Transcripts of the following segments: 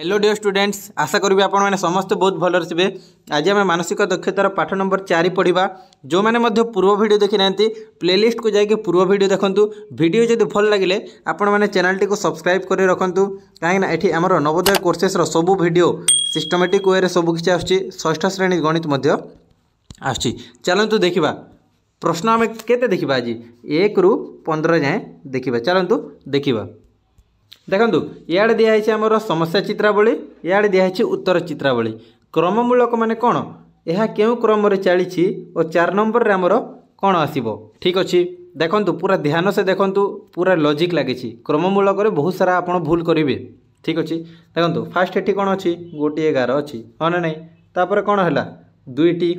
hello dear students आशा करी आपण बहुत भल थे आज आम मानसिक दक्षतार पाठ नंबर चार पढ़ा जो मैंने पूर्व भिड देखी ना प्लेलीस्ट को जाकि पूर्व भिड देखु भिडियो जब भल लगे आपण मैंने को सब्सक्राइब कर रखु कहीं ये नवोदय कोर्सेस सबू भिड सिस्टमेटिक वे सबकि आठ श्रेणी गणित आलतु देखा प्रश्न आम के देखा आज एक रु पंद्रह जाए देखा चलतु देखा ଦେଖନ୍ତୁ ଇଆଡ଼େ ଦିଆହେଇଛି ଆମର ସମସ୍ୟା ଚିତ୍ରାବଳୀ ଇଆଡ଼େ ଦିଆହେଇଛି ଉତ୍ତର ଚିତ୍ରାବଳୀ କ୍ରମମୂଳକ ମାନେ କ'ଣ ଏହା କେଉଁ କ୍ରମରେ ଚାଲିଛି ଓ ଚାରି ନମ୍ବରରେ ଆମର କ'ଣ ଆସିବ ଠିକ୍ ଅଛି ଦେଖନ୍ତୁ ପୁରା ଧ୍ୟାନ ସେ ଦେଖନ୍ତୁ ପୁରା ଲଜିକ୍ ଲାଗିଛି କ୍ରମମୂଳକରେ ବହୁତ ସାରା ଆପଣ ଭୁଲ କରିବେ ଠିକ୍ ଅଛି ଦେଖନ୍ତୁ ଫାଷ୍ଟ ଏଠି କ'ଣ ଅଛି ଗୋଟିଏ ଏଗାର ଅଛି ହଁ ନା ନାହିଁ ତାପରେ କ'ଣ ହେଲା ଦୁଇଟି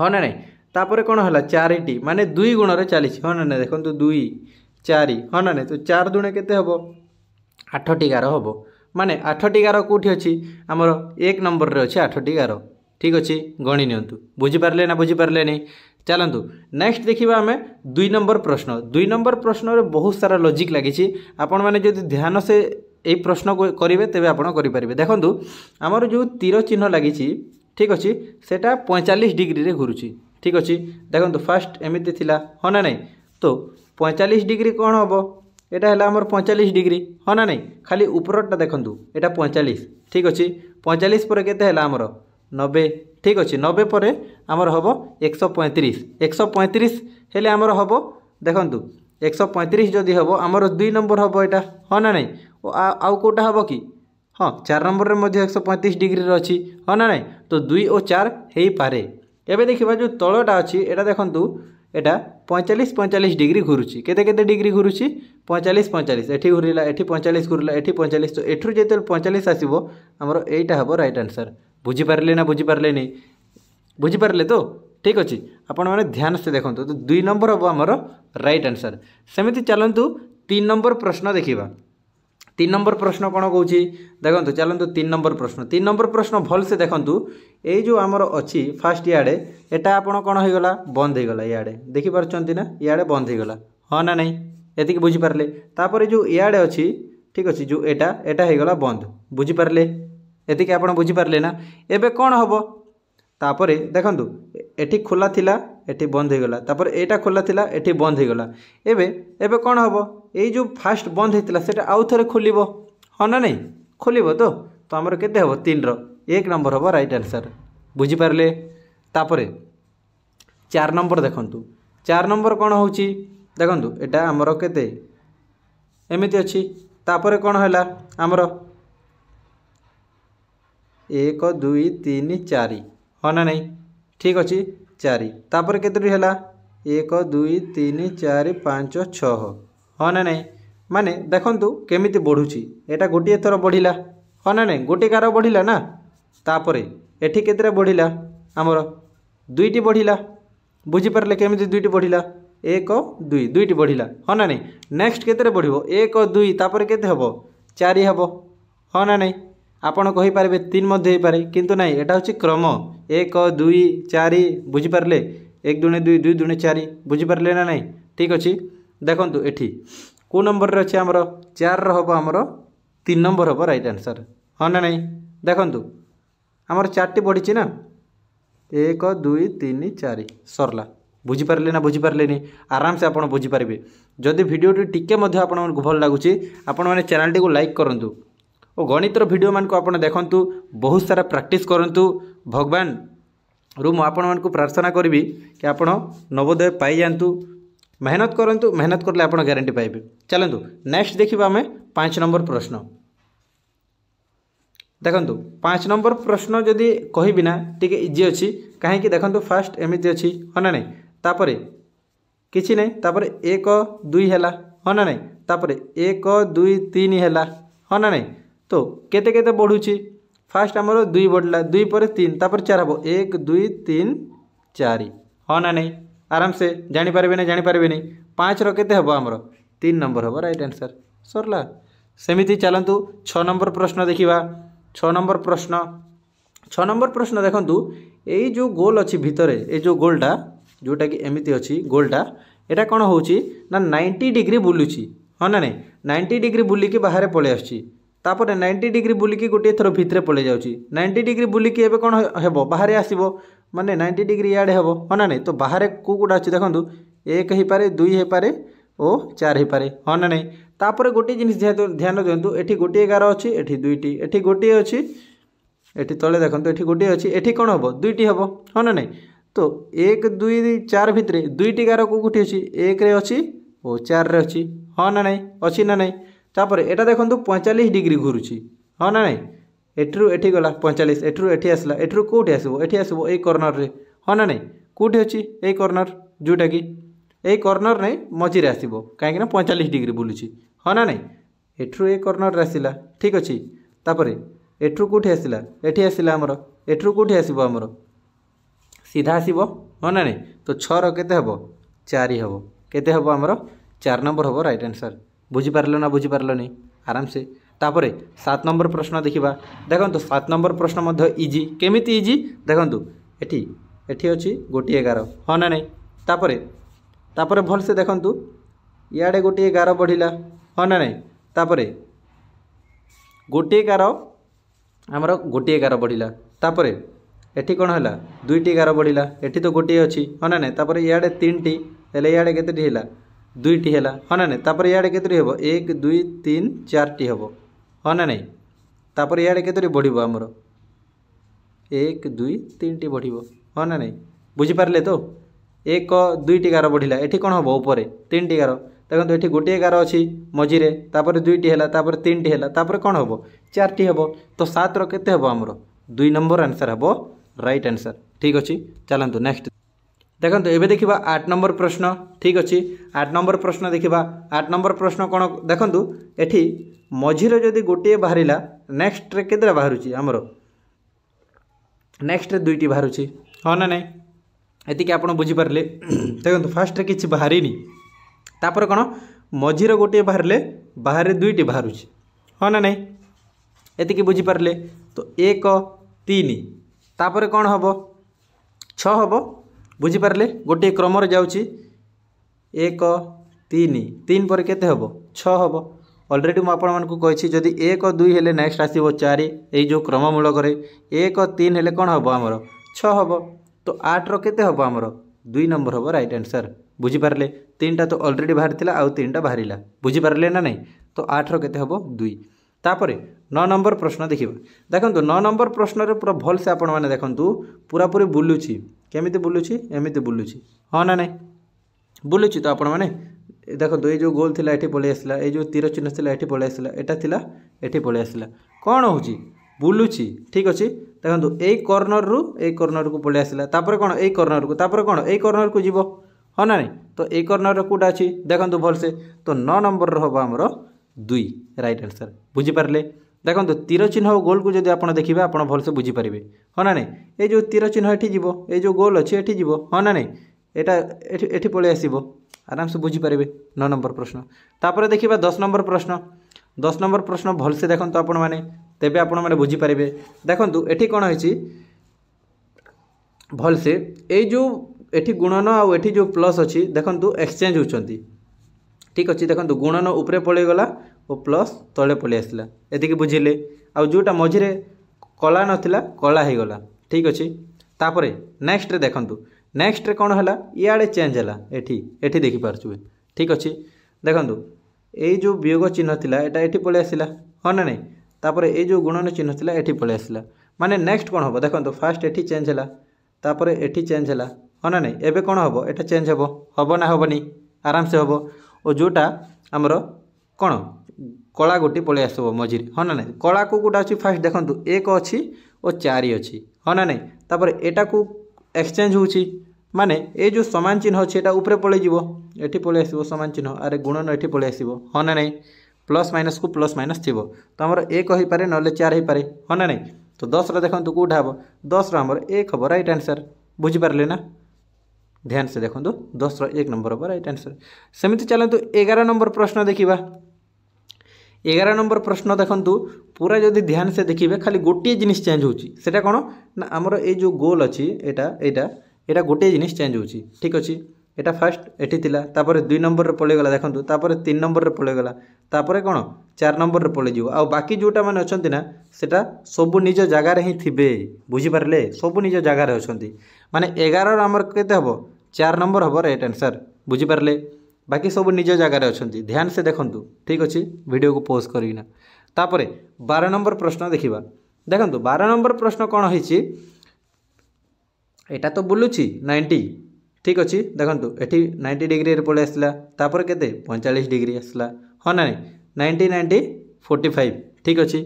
ହଁ ନା ନାହିଁ ତାପରେ କ'ଣ ହେଲା ଚାରିଟି ମାନେ ଦୁଇ ଗୁଣରେ ଚାଲିଛି ହଁ ନା ନାହିଁ ଦେଖନ୍ତୁ ଦୁଇ ଚାରି ହଁ ନା ନାହିଁ ତ ଚାରି ଦୁଣେ କେତେ ହେବ আঠটি ଗାର ହେବ ମାନେ ଆଠଟି ଗାର କେଉଁଠି ଅଛି ଆମର ଏକ ନମ୍ବରରେ ଅଛି ଆଠଟି ଗାର ଠିକ୍ ଅଛି ଗଣି ନିଅନ୍ତୁ ବୁଝିପାରିଲେ ନା ବୁଝିପାରିଲେନି ଚାଲନ୍ତୁ ନେକ୍ସଟ ଦେଖିବା ଆମେ ଦୁଇ ନମ୍ବର ପ୍ରଶ୍ନ ଦୁଇ ନମ୍ବର ପ୍ରଶ୍ନରେ ବହୁତ ସାରା ଲଜିକ୍ ଲାଗିଛି ଆପଣମାନେ ଯଦି ଧ୍ୟାନ ସେ ଏଇ ପ୍ରଶ୍ନ କରିବେ ତେବେ ଆପଣ କରିପାରିବେ ଦେଖନ୍ତୁ ଆମର ଯେଉଁ ତୀର ଚିହ୍ନ ଲାଗିଛି ଠିକ୍ ଅଛି ସେଟା ପଇଁଚାଳିଶ ଡିଗ୍ରୀରେ ଘୁରୁଛି ଠିକ୍ ଅଛି ଦେଖନ୍ତୁ ଫାର୍ଷ୍ଟ ଏମିତି ଥିଲା ହଁ ନା ନାହିଁ ତ ପଇଁଚାଳିଶ ଡିଗ୍ରୀ କ'ଣ ହେବ এটা হল আমার পঁয়চাশ ডিগ্রি হ না নাই খালি উপরটা দেখুন এটা পঁয়চাশ ঠিক আছে পঁয়চাশ পরে কেতে হল আমার নবে ঠিক আছে নবে পরে আমার হব একশো পঁয়ত্রিশ একশো পঁয়ত্রিশ হলে আমার হব দেখুন একশো পঁয়ত্রিশ যদি হব আমার দুই নম্বর হব এটা হ না নাই আউ কোটা হব কি হ্যাঁ চার নম্বরের মধ্যে একশো পঁয়ত্রিশ ডিগ্রির অছি হ না নাই তো দুই ও চার হয়ে পারে এবে দেখিবা যে তলটা অছি এটা দেখুন এটা পঁয়তাল্লিশ পঁয়তাল্লিশ ডিগ্রি ঘুরুছি কেতে কেতে ডিগ্রি ঘুরুছি পঁয়তাল্লিশ পঁয়তাল্লিশ এটি ঘুরিলা এটি পঁয়তাল্লিশ ঘুরিলা এটি পঁয়তাল্লিশ তো এঠু যেতে পঁয়তাল্লিশ আসব আমার এইটা হব রাইট আনসার বুঝিপারে না বুঝিপারে নি বুঝিপারে তো ঠিক আছে আপন মানে ধ্যান সে দেখুন তো দুই নম্বর হব আমার রাইট আনসার সেমি চালু তিন নম্বর প্রশ্ন দেখিবা তিন নম্বর প্রশ্ন কোণ কৌছি দেখুন চালু তিন নম্বর প্রশ্ন তিন নম্বর প্রশ্ন ভালসে দেখুন এই যে আমার অছি ফার্স্ট ইয়াড়ে এটা আপনার কোণ হয়ে গলা বন্ধ হয়ে গলা ইয়াড়ে দেখিপার না ইয়াড়ে বন্ধ হয়ে গলা হ্যাঁ না নাই এতিকি বুঝিপারে তাপরে যে ইয়াড়ে অছি ঠিক আছে যে এটা এটা হয়ে গলা বন্ধ বুঝিপারে এতিকি আপনার বুঝিপারে না এবে কোণ হব তাপরে দেখুন এটি খোলা লা এটি বন্ধ হয়েগলা তারপরে এইটা খোলা লা এটি বন্ধ হয়েগলা এবে এবে কোণ হব এই যে ফার্স্ট বন্ধ হয়েছিল সেটা আউ থরে খোলব হ্যাঁ না নাই খোলব তো তো আমার কেতে হব তিনর এক নম্বর হব রাইট আনসার বুঝিপারে তাপরে চার নম্বর দেখন্তু চার নম্বর কোণ হচ্ছে দেখন্তু এটা আমার কেতে এমিতি অছি তাপরে কোণ হল আমার ଏକ ଦୁଇ ତିନି ଚାରି ହଁ ନା ନାହିଁ ଠିକ୍ ଅଛି ଚାରି ତାପରେ କେତୋଟି ହେଲା ଏକ ଦୁଇ ତିନି ଚାରି ପାଞ୍ଚ ଛଅ ହଁ ନା ନାହିଁ ମାନେ ଦେଖନ୍ତୁ କେମିତି ବଢ଼ୁଛି ଏଇଟା ଗୋଟିଏ ଥର ବଢ଼ିଲା ହଁ ନା ନାହିଁ ଗୋଟିଏ କାର ବଢ଼ିଲା ନା ତାପରେ ଏଠି କେତେଟା ବଢ଼ିଲା ଆମର ଦୁଇଟି ବଢ଼ିଲା ବୁଝିପାରିଲେ କେମିତି ଦୁଇଟି ବଢ଼ିଲା ଏକ ଦୁଇ ଦୁଇଟି ବଢ଼ିଲା ହଁ ନା ନାହିଁ ନେକ୍ସଟ କେତେରେ ବଢ଼ିବ ଏକ ଦୁଇ ତାପରେ କେତେ ହେବ ଚାରି ହେବ ହଁ ନା ନାହିଁ ଆପଣ କହିପାରିବେ ତିନି ମଧ୍ୟ ହେଇପାରେ କିନ୍ତୁ ନାହିଁ ଏଇଟା ହେଉଛି କ୍ରମ ଏକ ଦୁଇ ଚାରି ବୁଝିପାରିଲେ ଏକ ଦୁଣେ ଦୁଇ ଦୁଇ ଦୁଣେ ଚାରି ବୁଝିପାରିଲେ ନା ନାହିଁ ଠିକ୍ ଅଛି ଦେଖନ୍ତୁ ଏଠି କେଉଁ ନମ୍ବରରେ ଅଛି ଆମର ଚାରିର ହେବ ଆମର ତିନି ନମ୍ବର ହେବ ରାଇଟ୍ ଆନ୍ସର୍ ହଁ ନା ନାହିଁ ଦେଖନ୍ତୁ ଆମର ଚାରିଟି ପଡ଼ିଛି ନା ଏକ ଦୁଇ ତିନି ଚାରି ସରିଲା ବୁଝିପାରିଲେ ନା ବୁଝିପାରିଲେନି ଆରାମସେ ଆପଣ ବୁଝିପାରିବେ ଯଦି ଭିଡ଼ିଓଟି ଟିକିଏ ମଧ୍ୟ ଆପଣମାନଙ୍କୁ ଭଲ ଲାଗୁଛି ଆପଣମାନେ ଚ୍ୟାନେଲ୍ଟିକୁ ଲାଇକ୍ କରନ୍ତୁ ଓ ଗଣିତର ଭିଡ଼ିଓମାନଙ୍କୁ ଆପଣ ଦେଖନ୍ତୁ ବହୁତ ସାରା ପ୍ରାକ୍ଟିସ୍ କରନ୍ତୁ ଭଗବାନରୁ ମୁଁ ଆପଣମାନଙ୍କୁ ପ୍ରାର୍ଥନା କରିବି କି ଆପଣ ନବୋଦୟ ପାଇଯାଆନ୍ତୁ ମେହନତ କରନ୍ତୁ ମେହନତ କଲେ ଆପଣ ଗ୍ୟାରେଣ୍ଟି ପାଇବେ ଚାଲନ୍ତୁ ନେକ୍ସଟ ଦେଖିବା ଆମେ ପାଞ୍ଚ ନମ୍ବର ପ୍ରଶ୍ନ ଦେଖନ୍ତୁ ପାଞ୍ଚ ନମ୍ବର ପ୍ରଶ୍ନ ଯଦି କହିବି ନା ଟିକେ ଇଜି ଅଛି କାହିଁକି ଦେଖନ୍ତୁ ଫାର୍ଷ୍ଟ ଏମିତି ଅଛି ହଁ ନା ନାହିଁ ତାପରେ କିଛି ନାହିଁ ତାପରେ ଏକ ଦୁଇ ହେଲା ହଁ ନା ନାହିଁ ତାପରେ ଏକ ଦୁଇ ତିନି ହେଲା ହଁ ନା ନାହିଁ তো କେତେ କେତେ ବଢ଼ୁଛି ଫାଷ୍ଟ ଆମର ଦୁଇ ବଢ଼ିଲା ଦୁଇ ପରେ ତିନି ତାପରେ ଚାରି ହେବ ଏକ ଦୁଇ ତିନି ଚାରି ହଁ ନା ନାହିଁ ଆରାମସେ ଜାଣିପାରିବେ ନାହିଁ ଜାଣିପାରିବେ ନାହିଁ ପାଞ୍ଚର କେତେ ହେବ ଆମର ତିନି ନମ୍ବର ହେବ ରାଇଟ୍ ଆନ୍ସର୍ ସରିଲା ସେମିତି ଚାଲନ୍ତୁ ଛଅ ନମ୍ବର ପ୍ରଶ୍ନ ଦେଖିବା ଛଅ ନମ୍ବର ପ୍ରଶ୍ନ ଛଅ ନମ୍ବର ପ୍ରଶ୍ନ ଦେଖନ୍ତୁ ଏଇ ଯେଉଁ ଗୋଲ୍ ଅଛି ଭିତରେ ଏ ଯେଉଁ ଗୋଲ୍ଟା ଯେଉଁଟାକି ଏମିତି ଅଛି ଗୋଲ୍ଟା ଏଇଟା କ'ଣ ହେଉଛି ନା ନାଇଣ୍ଟି ଡିଗ୍ରୀ ବୁଲୁଛି ହଁ ନା ନାହିଁ ନାଇଣ୍ଟି ଡିଗ୍ରୀ ବୁଲିକି ବାହାରେ ପଳାଇ ଆସୁଛି তাপরে নাইন্টি ডিগ্রি বুলিকি গোটিয়ে থর ভিতরে পলাই যাচ্ছি নাইন্টি ডিগ্রি বুলিকি এবে কোণ হব বাহারে আসব মানে নাইন্টি ডিগ্রি ইয়াড়ে হব হ্যাঁ না নাই তো বাহারে কু কোটা আছে দেখুন এক হইপারে দুই হইপারে ও চার হইপারে হ্যাঁ না নাই তাপরে গোটিয়ে জিনিস ধ্যান দিও এটি গোটিয়ে গার অছি এটি দুইটি এটি গোটিয়ে অছি এটি তলে দেখুন এটি গোটিয়ে অছি এটি কোণ হব দুইটি হব হ্যাঁ না নাই তো এক দুই চার ভিতরে দুইটি গার কোটি অছি একরে অছি ও চারে অছি হ্যাঁ না নাই অছি না নাই ତାପରେ ଏଇଟା ଦେଖନ୍ତୁ ପଇଁଚାଳିଶ ଡିଗ୍ରୀ ଘୁରୁଛି ହଁ ନା ନାହିଁ ଏଠିରୁ ଏଠି ଗଲା ପଇଁଚାଳିଶ ଏଠିରୁ ଏଠି ଆସିଲା ଏଠିରୁ କେଉଁଠି ଆସିବ ଏଠି ଆସିବ ଏଇ କର୍ଣ୍ଣରରେ ହଁ ନା ନାହିଁ କେଉଁଠି ଅଛି ଏଇ କର୍ଣ୍ଣର ଯେଉଁଟାକି ଏଇ କର୍ଣ୍ଣର ନାହିଁ ମଝିରେ ଆସିବ କାହିଁକିନା ପଇଁଚାଳିଶ ଡିଗ୍ରୀ ବୁଲୁଛି ହଁ ନା ନାହିଁ ଏଠିରୁ ଏଇ କର୍ଣ୍ଣରରେ ଆସିଲା ଠିକ୍ ଅଛି ତାପରେ ଏଠିରୁ କେଉଁଠି ଆସିଲା ଏଠି ଆସିଲା ଆମର ଏଠିରୁ କେଉଁଠି ଆସିବ ଆମର ସିଧା ଆସିବ ହଁ ନା ନାହିଁ ତ ଛଅର କେତେ ହେବ ଚାରି ହେବ କେତେ ହେବ ଆମର ଚାରି ନମ୍ବର ହେବ ରାଇଟ୍ ଆନ୍ସର୍ বুঝিপারল না বুঝিপারলনি আরামসে তাপরে সাত নম্বর প্রশ্ন দেখিবা দেখন্তু সাত নম্বর প্রশ্ন মধ্য ইজি কেমিতি ইজি দেখন্তু এটি এটি অছি গোটিয়ে গার হ্যাঁ না নাই তাপরে তাপরে ভালসে দেখন্তু ইয়াড়ে গোটিয়ে গার বড়িলা হ্যাঁ না নাই তাপরে ଗୋଟିଏ ଗାର ଆମର ଗୋଟିଏ ଗାର ବଢ଼ିଲା ତାପରେ ଏଠି କ'ଣ ହେଲା ଦୁଇଟି ଗାର ବଢ଼ିଲା ଏଠି ତ ଗୋଟିଏ ଅଛି ହଁ ନା ନାହିଁ ତାପରେ ଇଆଡ଼େ ତିନିଟି ହେଲେ ଇଆଡ଼େ କେତେଟି ହେଲା दुईटी है हाँ ना नहीं इे के हे एक दुई तीन चार टी हम हाँ ना नहींपर इे के बढ़ आमर एक दुई तीन टी बढ़ हाँ ना नहीं बुझिपारे तो एक दुईट गार बढ़ला एटी कौन हम उपर तीन टी गार देखो ये गोटे गार अच्छी मझीरे दुईटी है तीन टीपर कौन हम चार हम तो सतर के दुई नंबर आनसर हे रईट आनसर ठीक अच्छे चलतु नेक्स्ट ଦେଖନ୍ତୁ ଏବେ ଦେଖିବା ଆଠ ନମ୍ବର ପ୍ରଶ୍ନ ଠିକ୍ ଅଛି ଆଠ ନମ୍ବର ପ୍ରଶ୍ନ ଦେଖିବା ଆଠ ନମ୍ବର ପ୍ରଶ୍ନ କ'ଣ ଦେଖନ୍ତୁ ଏଠି ମଝିରେ ଯଦି ଗୋଟିଏ ବାହାରିଲା ନେକ୍ସଟରେ କେତେଟା ବାହାରୁଛି ଆମର ନେକ୍ସଟରେ ଦୁଇଟି ବାହାରୁଛି ହଁ ନା ନାହିଁ ଏତିକି ଆପଣ ବୁଝିପାରିଲେ ଦେଖନ୍ତୁ ଫାର୍ଷ୍ଟରେ କିଛି ବାହାରିନି ତାପରେ କ'ଣ ମଝିର ଗୋଟିଏ ବାହାରିଲେ ବାହାରେ ଦୁଇଟି ବାହାରୁଛି ହଁ ନା ନାହିଁ ଏତିକି ବୁଝିପାରିଲେ ତ ଏକ ତିନି ତାପରେ କ'ଣ ହେବ ଛଅ ହେବ বুঝিপারে গোটিয়ে ক্রমরে যাচ্ছি এক তিন তিন পরে কেতে হব ছ হব অলরেডি মু আপনার কী যদি এক দুই হলে নেক্সট আসব চারি এই যে ক্রমমূলকরে এক তিন হলে কম হব আমার ছ হব তো আটর কেতে হব আমার দুই নম্বর হব রাইট আনসার বুঝিপারে তিনটা তো অলরেডি বাহারি লা আউ তিনটা বাহারা বুঝিপারে না নাই তো আটর কেতে হব দুই তাপরে ନଅ ନମ୍ବର ପ୍ରଶ୍ନ ଦେଖିବ ଦେଖନ୍ତୁ ନଅ ନମ୍ବର ପ୍ରଶ୍ନରେ ପୁରା ଭଲସେ ଆପଣମାନେ ଦେଖନ୍ତୁ ପୁରାପୁରି ବୁଲୁଛି କେମିତି ବୁଲୁଛି ଏମିତି ବୁଲୁଛି ହଁ ନା ନାହିଁ ବୁଲୁଛି ତ ଆପଣମାନେ ଦେଖନ୍ତୁ ଏଇ ଯେଉଁ ଗୋଲ୍ ଥିଲା ଏଠି ପଳେଇ ଆସିଲା ଏଇ ଯେଉଁ ତୀର ଚିହ୍ନ ଥିଲା ଏଠି ପଳେଇ ଆସିଲା ଏଇଟା ଥିଲା ଏଠି ପଳେଇ ଆସିଲା କ'ଣ ହେଉଛି ବୁଲୁଛି ଠିକ୍ ଅଛି ଦେଖନ୍ତୁ ଏଇ କର୍ଣ୍ଣର୍ରୁ ଏଇ କର୍ଣ୍ଣରକୁ ପଳେଇ ଆସିଲା ତାପରେ କ'ଣ ଏଇ କର୍ଣ୍ଣରକୁ ତାପରେ କ'ଣ ଏଇ କର୍ଣ୍ଣରକୁ ଯିବ ହଁ ନା ନାହିଁ ତ ଏଇ କର୍ଣ୍ଣର୍ର କେଉଁଟା ଅଛି ଦେଖନ୍ତୁ ଭଲସେ ତ ନଅ ନମ୍ବରର ହେବ ଆମର ଦୁଇ ରାଇଟ୍ ଆନ୍ସର୍ ବୁଝିପାରିଲେ দেখুন তীর চিহ্ন ও গোলকু যদি আপনার দেখবে আপনার ভালসে বুঝিপারে হ্যাঁ না নাই এই যে তীর চিহ্ন এটি যাব এই যে গোল অছে এটি যাব হ্যাঁ না নাই এটা এটি এটি পড়ে আসব আরামসে বুঝিপারে ন নম্বর প্রশ্ন তাপরে দেখবা দশ নম্বর প্রশ্ন দশ নম্বর প্রশ্ন ভালসে দেখুন আপন মানে তেবে আপন মানে বুঝিপারে দেখুন এটি কোণ হয়েছে ভালসে এই যে এটি গুণন আউ এটি যে প্লস অছি দেখুন এক্সচেঞ্জ হচ্ছেন ঠিক আছে দেখুন গুণন উপরে পড়ে গলা ଓ ପ୍ଲସ୍ ତଳେ ପଳେଇ ଆସିଲା ଏତିକି ବୁଝିଲେ ଆଉ ଯେଉଁଟା ମଝିରେ କଳା ନଥିଲା କଳା ହେଇଗଲା ଠିକ୍ ଅଛି ତାପରେ ନେକ୍ସଟରେ ଦେଖନ୍ତୁ ନେକ୍ସଟରେ କ'ଣ ହେଲା ଇଆଡ଼େ ଚେଞ୍ଜ ହେଲା ଏଠି ଏଠି ଦେଖିପାରୁଥିବେ ଠିକ୍ ଅଛି ଦେଖନ୍ତୁ ଏଇ ଯେଉଁ ବିୟୋଗ ଚିହ୍ନ ଥିଲା ଏଇଟା ଏଠି ପଳେଇ ଆସିଲା ହଁ ନା ନାହିଁ ତାପରେ ଏଇ ଯେଉଁ ଗୁଣନ ଚିହ୍ନ ଥିଲା ଏଠି ପଳେଇ ଆସିଲା ମାନେ ନେକ୍ସଟ କ'ଣ ହେବ ଦେଖନ୍ତୁ ଫାର୍ଷ୍ଟ ଏଠି ଚେଞ୍ଜ ହେଲା ତାପରେ ଏଠି ଚେଞ୍ଜ ହେଲା ହଁ ନା ନାହିଁ ଏବେ କ'ଣ ହେବ ଏଟା ଚେଞ୍ଜ ହେବ ହେବ ନା ହେବନି ଆରାମସେ ହେବ ଓ ଯେଉଁଟା ଆମର କ'ଣ କଳା ଗୋଟେ ପଳେଇ ଆସିବ ମଝିରେ ହଁ ନା ନାହିଁ କଳାକୁ କେଉଁଟା ଅଛି ଫାର୍ଷ୍ଟ ଦେଖନ୍ତୁ ଏକ ଅଛି ଓ ଚାରି ଅଛି ହଁ ନା ନାହିଁ ତାପରେ ଏଟାକୁ ଏକ୍ସଚେଞ୍ଜ ହେଉଛି ମାନେ ଏଇ ଯେଉଁ ସମାନ ଚିହ୍ନ ଅଛି ଏଇଟା ଉପରେ ପଳେଇଯିବ ଏଠି ପଳେଇ ଆସିବ ସମାନ ଚିହ୍ନ ଆରେ ଗୁଣନ ଏଠି ପଳେଇ ଆସିବ ହଁ ନା ନାହିଁ ପ୍ଲସ୍ ମାଇନସ୍କୁ ପ୍ଲସ୍ ମାଇନସ୍ ଥିବ ତ ଆମର ଏକ ହୋଇପାରେ ନହେଲେ ଚାରି ହୋଇପାରେ ହଁ ନା ନାହିଁ ତ ଦଶର ଦେଖନ୍ତୁ କେଉଁଟା ହେବ ଦଶର ଆମର ଏକ ହେବ ରାଇଟ୍ ଆନ୍ସର୍ ବୁଝିପାରିଲେ ନା ଧ୍ୟାନସେ ଦେଖନ୍ତୁ ଦଶର ଏକ ନମ୍ବର ହେବ ରାଇଟ୍ ଆନ୍ସର୍ ସେମିତି ଚାଲନ୍ତୁ ଏଗାର ନମ୍ବର ପ୍ରଶ୍ନ ଦେଖିବା ଏଗାର নম্বর প্রশ্ন দেখুন পুরা যদি ধ্যান সে দেখবে খালি ଗୋଟିଏ জিনিস চেঞ্জ হচ্ছে সেটা কোণ না আমার এই যে গোল অ এটা এটা এটা ଗୋଟିଏ জিনিস চেঞ্জ হচ্ছে ঠিক আছে এটা ফার্স্ট এটি লা তাপরে দুই নম্বর নম্বরের পড়েগলা দেখুন তাপরে তিন নম্বর নম্বরের পড়েগলা তাপরে কোণ চার নম্বরের পড়েযিব আউ বাকি যেটা মানে অনেক সেটা সবু নিজ জায়গার হি থিবে বুঝিপারে সবু নিজ জায়গার অনেক মানে এগারর আমার কেতে হব চার নম্বর হব রাইট আনসার বুঝিপারে ବାକି ସବୁ ନିଜ ଜାଗାରେ ଅଛନ୍ତି ଧ୍ୟାନ ସେ ଦେଖନ୍ତୁ ଠିକ୍ ଅଛି ଭିଡ଼ିଓକୁ ପୋଜ୍ କରିକିନା ତାପରେ ବାର ନମ୍ବର ପ୍ରଶ୍ନ ଦେଖିବା ଦେଖନ୍ତୁ ବାର ନମ୍ବର ପ୍ରଶ୍ନ କ'ଣ ହେଇଛି ଏଇଟା ତ ବୁଲୁଛି ନାଇଣ୍ଟି ଠିକ୍ ଅଛି ଦେଖନ୍ତୁ ଏଠି ନାଇଣ୍ଟି ଡିଗ୍ରୀରେ ପଳେଇ ଆସିଲା ତାପରେ କେତେ ପଇଁଚାଳିଶ ଡିଗ୍ରୀ ଆସିଲା ହଁ ନା ନାହିଁ ନାଇଣ୍ଟି ନାଇଣ୍ଟି ଫୋର୍ଟି ଫାଇଭ୍ ଠିକ୍ ଅଛି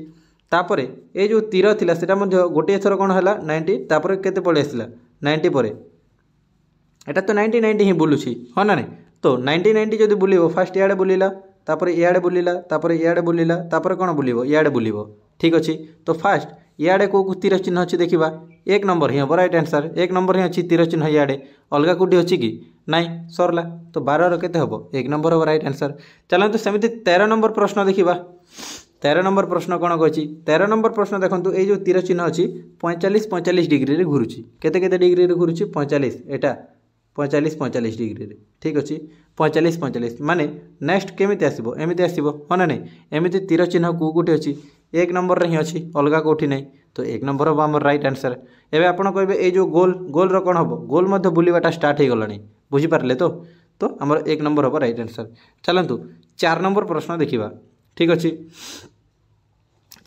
ତାପରେ ଏ ଯେଉଁ ତୀର ଥିଲା ସେଇଟା ମଧ୍ୟ ଗୋଟିଏ ଥର କ'ଣ ହେଲା ନାଇଣ୍ଟି ତାପରେ କେତେ ପଳେଇ ଆସିଲା ନାଇଣ୍ଟି ପରେ এটা তো নাইনটি নাইনটি হি বলুছি হ্যাঁ না তো নাইনটিন নাইন্টি যদি ବୁଲିବ ଫାର୍ଷ୍ଟ ଇଆଡ଼େ ବୁଲିଲା ତାପରେ ଇଆଡ଼େ ବୁଲିଲା ତାପରେ ଇଆଡ଼େ ବୁଲିଲା ତାପରେ କ'ଣ ବୁଲିବ ଇଆଡ଼େ ବୁଲିବ ଠିକ୍ ଅଛି ତ ଫାର୍ଷ୍ଟ ଇଆଡ଼େ କେଉଁ ତୀର ଚିହ୍ନ ଅଛି ଦେଖିବା ଏକ ନମ୍ବର ହିଁ ହେବ ରାଇଟ୍ ଆନ୍ସର୍ ଏକ ନମ୍ବର ହିଁ ଅଛି ତୀର ଚିହ୍ନ ଇଆଡ଼େ ଅଲଗା କେଉଁଠି ଅଛି କି ନାଇଁ ସରିଲା ତ ବାରର କେତେ ହେବ ଏକ ନମ୍ବର ହେବ ରାଇଟ୍ ଆନ୍ସର୍ ଚାଲନ୍ତୁ ସେମିତି ତେର ନମ୍ବର ପ୍ରଶ୍ନ ଦେଖିବା ତେର ନମ୍ବର ପ୍ରଶ୍ନ କ'ଣ କହିଛି ତେର ନମ୍ବର ପ୍ରଶ୍ନ ଦେଖନ୍ତୁ ଏଇ ଯେଉଁ ତୀର ଚିହ୍ନ ଅଛି ପଇଁଚାଳିଶ ପଇଁଚାଳିଶ ଡିଗ୍ରୀରେ ଘୁରୁଛି କେତେ କେତେ ଡିଗ୍ରୀରେ ଘୁରୁଛି ପଇଁଚାଳିଶ ଏଇଟା ପଇଁଚାଳିଶ ପଇଁଚାଳିଶ ଡିଗ୍ରୀରେ ଠିକ୍ ଅଛି ପଇଁଚାଳିଶ ପଇଁଚାଳିଶ ମାନେ ନେକ୍ସଟ କେମିତି ଆସିବ ଏମିତି ଆସିବ ହଁ ନା ନାହିଁ ଏମିତି ତୀର ଚିହ୍ନ କେଉଁ କେଉଁଠି ଅଛି ଏକ ନମ୍ବରରେ ହିଁ ଅଛି ଅଲଗା କେଉଁଠି ନାହିଁ ତ ଏକ ନମ୍ବର ହେବ ଆମର ରାଇଟ୍ ଆନ୍ସର୍ ଏବେ ଆପଣ କହିବେ ଏଇ ଯେଉଁ ଗୋଲ୍ ଗୋଲ୍ର କ'ଣ ହେବ ଗୋଲ୍ ମଧ୍ୟ ବୁଲିବାଟା ଷ୍ଟାର୍ଟ ହୋଇଗଲାଣି ବୁଝିପାରିଲେ ତ ତ ଆମର ଏକ ନମ୍ବର ହେବ ରାଇଟ୍ ଆନ୍ସର୍ ଚାଲନ୍ତୁ ଚାରି ନମ୍ବର ପ୍ରଶ୍ନ ଦେଖିବା ଠିକ୍ ଅଛି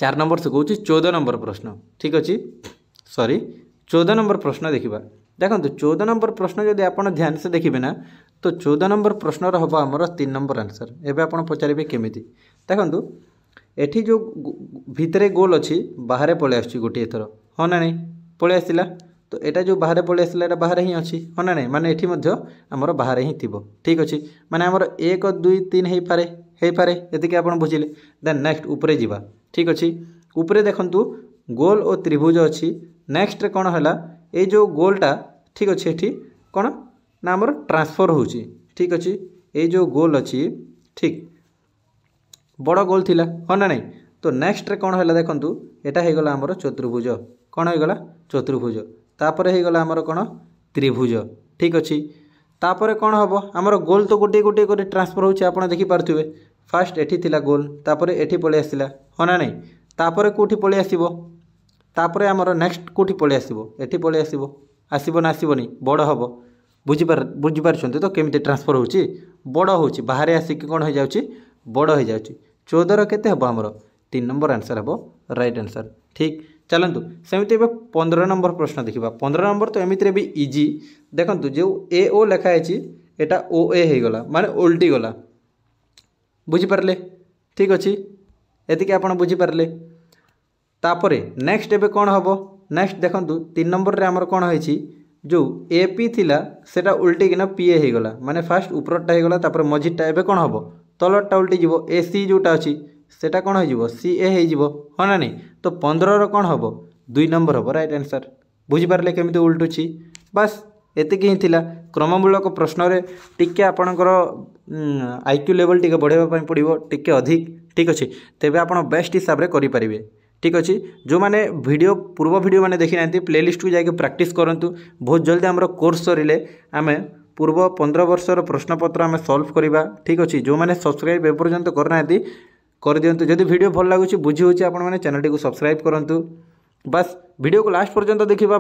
ଚାରି ନମ୍ବର ସେ କହୁଛି ଚଉଦ ନମ୍ବର ପ୍ରଶ୍ନ ଠିକ୍ ଅଛି ସରି ଚଉଦ ନମ୍ବର ପ୍ରଶ୍ନ ଦେଖିବା ଦେଖନ୍ତୁ ଚଉଦ ନମ୍ବର ପ୍ରଶ୍ନ ଯଦି ଆପଣ ଧ୍ୟାନସେ ଦେଖିବେ ନା ତ ଚଉଦ ନମ୍ବର ପ୍ରଶ୍ନର ହେବ ଆମର ତିନି ନମ୍ବର ଆନ୍ସର୍ ଏବେ ଆପଣ ପଚାରିବେ କେମିତି ଦେଖନ୍ତୁ ଏଠି ଯେଉଁ ଭିତରେ ଗୋଲ୍ ଅଛି ବାହାରେ ପଳେଇ ଆସୁଛି ଗୋଟିଏ ଥର ହଁ ନା ନାହିଁ ପଳେଇ ଆସିଲା ତ ଏଇଟା ଯେଉଁ ବାହାରେ ପଳେଇ ଆସିଲା ଏଇଟା ବାହାରେ ହିଁ ଅଛି ହଁ ନା ନାହିଁ ମାନେ ଏଠି ମଧ୍ୟ ଆମର ବାହାରେ ହିଁ ଥିବ ଠିକ୍ ଅଛି ମାନେ ଆମର ଏକ ଦୁଇ ତିନି ହେଇପାରେ ହେଇପାରେ ଏତିକି ଆପଣ ବୁଝିଲେ ଦେନ୍ ନେକ୍ସଟ ଉପରେ ଯିବା ଠିକ୍ ଅଛି ଉପରେ ଦେଖନ୍ତୁ ଗୋଲ୍ ଓ ତ୍ରିଭୁଜ ଅଛି ନେକ୍ସଟରେ କ'ଣ ହେଲା ଏଇ ଯେଉଁ ଗୋଲ୍ଟା ଠିକ୍ ଅଛି ଏଠି କ'ଣ ନା ଆମର ଟ୍ରାନ୍ସଫର୍ ହେଉଛି ଠିକ୍ ଅଛି ଏଇ ଯେଉଁ ଗୋଲ୍ ଅଛି ଠିକ୍ ବଡ଼ ଗୋଲ୍ ଥିଲା ହଁ ନା ନାହିଁ ତ ନେକ୍ସଟରେ କ'ଣ ହେଲା ଦେଖନ୍ତୁ ଏଇଟା ହେଇଗଲା ଆମର ଚତୁର୍ଭୁଜ କ'ଣ ହେଇଗଲା ଚତୁର୍ଭୁଜ ତାପରେ ହେଇଗଲା ଆମର କ'ଣ ତ୍ରିଭୁଜ ଠିକ୍ ଅଛି ତାପରେ କ'ଣ ହେବ ଆମର ଗୋଲ୍ ତ ଗୋଟିଏ ଗୋଟିଏ କରି ଟ୍ରାନ୍ସଫର୍ ହେଉଛି ଆପଣ ଦେଖିପାରୁଥିବେ ଫାର୍ଷ୍ଟ ଏଠି ଥିଲା ଗୋଲ୍ ତାପରେ ଏଠି ପଳେଇ ଆସିଲା ହଁ ନା ନାହିଁ ତାପରେ କେଉଁଠି ପଳେଇ ଆସିବ ତାପରେ ଆମର ନେକ୍ସଟ କେଉଁଠି ପଳେଇ ଆସିବ ଏଠି ପଳେଇ ଆସିବ ଆସିବ ନା ଆସିବନି ବଡ଼ ହେବ ବୁଝିପାର ବୁଝିପାରୁଛନ୍ତି ତ କେମିତି ଟ୍ରାନ୍ସଫର୍ ହେଉଛି ବଡ଼ ହେଉଛି ବାହାରେ ଆସିକି କ'ଣ ହୋଇଯାଉଛି ବଡ଼ ହୋଇଯାଉଛି ଚଉଦର କେତେ ହେବ ଆମର ତିନି ନମ୍ବର ଆନ୍ସର୍ ହେବ ରାଇଟ୍ ଆନ୍ସର୍ ଠିକ୍ ଚାଲନ୍ତୁ ସେମିତି ଏବେ ପନ୍ଦର ନମ୍ବର ପ୍ରଶ୍ନ ଦେଖିବା ପନ୍ଦର ନମ୍ବର ତ ଏମିତିରେ ବି ଇଜି ଦେଖନ୍ତୁ ଯେଉଁ ଏ ଓ ଲେଖା ହେଇଛି ଏଇଟା ଓ ଏ ହେଇଗଲା ମାନେ ଓଲଟିଗଲା ବୁଝିପାରିଲେ ଠିକ୍ ଅଛି ଏତିକି ଆପଣ ବୁଝିପାରିଲେ তাপরে নেক্সট এবে কোণ হব নেক্সট দেখন্তু তিন নম্বরের আমার কোণ হয়েছি যে এপি লা সেটা উল্টিকিনা পিএ হয়েগলা মানে ফার্স্ট উপরটা হয়েগলা তাপরে মঝিরটা এবে কোণ হব তলরটা উল্টি যাব এসি যেটা অছি সেটা কোণ হয়ে যাব সিএ হয়ে যাব হ্যাঁ না নাই তো পনেরর কোণ হব দুই নম্বর হব রাইট আনসার বুঝিপারে কেমি উল্টুছি বাস ଏତିକି ହିଁ ଥିଲା କ୍ରମମୂଳକ ପ୍ରଶ୍ନରେ ଟିକିଏ ଆପଣଙ୍କର ଆଇ କ୍ୟୁ ଲେଭଲ୍ ଟିକିଏ ବଢ଼ାଇବା ପାଇଁ ପଡ଼ିବ ଟିକିଏ ଅଧିକ ଠିକ୍ ଅଛି ତେବେ ଆପଣ ବେଷ୍ଟ ହିସାବରେ କରିପାରିବେ ঠিক আছে যে মানে ভিডিও পূর্ব ভিডিও মানে দেখি না প্লেলিষ্টକୁ ଯାଇକି ପ୍ରାକ୍ଟିସ୍ କରନ୍ତୁ ବହୁତ ଜଲ୍ଦି ଆମର କୋର୍ସ ସରିଲେ ଆମେ ପୂର୍ବ ପନ୍ଦର ବର୍ଷର ପ୍ରଶ୍ନପତ୍ର ଆମେ ସଲ୍ଭ କରିବା ଠିକ୍ ଅଛି ଯେଉଁମାନେ ସବସ୍କ୍ରାଇବ୍ ଏପର୍ଯ୍ୟନ୍ତ କରିନାହାନ୍ତି କରିଦିଅନ୍ତୁ ଯଦି ଭିଡ଼ିଓ ଭଲ ଲାଗୁଛି ବୁଝି ହେଉଛି ଆପଣମାନେ ଚ୍ୟାନେଲ୍ଟିକୁ ସବସ୍କ୍ରାଇବ୍ କରନ୍ତୁ ବାସ୍ ଭିଡ଼ିଓକୁ ଲାଷ୍ଟ ପର୍ଯ୍ୟନ୍ତ ଦେଖିବା